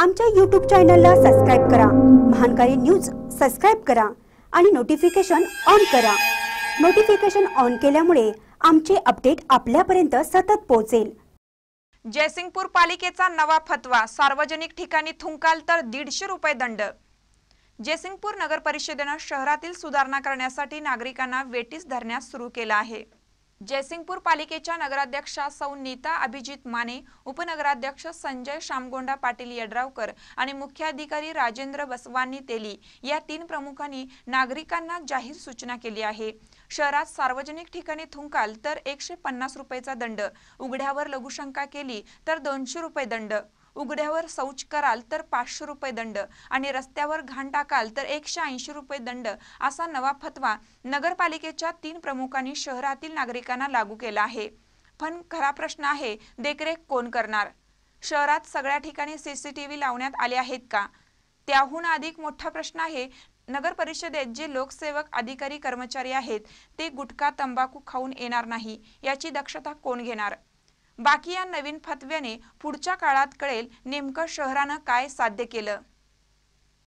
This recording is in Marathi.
आमच्या यूट्यूब चॅनलला सबस्क्राईब करा महानकारी न्यूज सबस्क्राईब करा आणि नोटिफिकेशन ऑन करा नोटिफिकेशन ऑन केल्यामुळे आमचे अपडेट आपल्यापर्यंत सतत पोहोचेल जयसिंगपूर पालिकेचा नवा फतवा सार्वजनिक ठिकाणी थुंकाल तर दीडशे रुपये दंड जयसिंगपूर नगर परिषदेनं शहरातील सुधारणा करण्यासाठी नागरिकांना वेटीस धरण्यास सुरू केला आहे जयसिंगपूर पालिकेच्या नगराध्यक्षा सौ नीता अभिजित माने उपनगराध्यक्ष संजय शामगोंडा पाटील यड्रावकर आणि मुख्याधिकारी राजेंद्र बसवानी तेली या तीन प्रमुखांनी नागरिकांना जाहीर सूचना केली आहे शहरात सार्वजनिक ठिकाणी थुंकाल तर एकशे पन्नास दंड उघड्यावर लघुशंका केली तर दोनशे रुपये दंड उघड्यावर शौच कराल तर पाचशे रुपये दंड आणि रस्त्यावर घाण टाकाल तर एकशे ऐंशी रुपये दंड असा नवा फतवा नगरपालिकेच्या तीन प्रमुखांनी शहरातील नागरिकांना लागू केला आहे पण खरा प्रश्न आहे देखरेख कोण करणार शहरात सगळ्या ठिकाणी सीसीटीव्ही लावण्यात आले आहेत का त्याहून अधिक मोठा प्रश्न आहे नगर परिषदेत जे लोकसेवक अधिकारी कर्मचारी आहेत ते गुटखा तंबाखू खाऊन येणार नाही याची दक्षता कोण घेणार बाकी या नवीन फतव्याने पुढच्या काळात कळेल नेमकं शहरानं काय साध्य केलं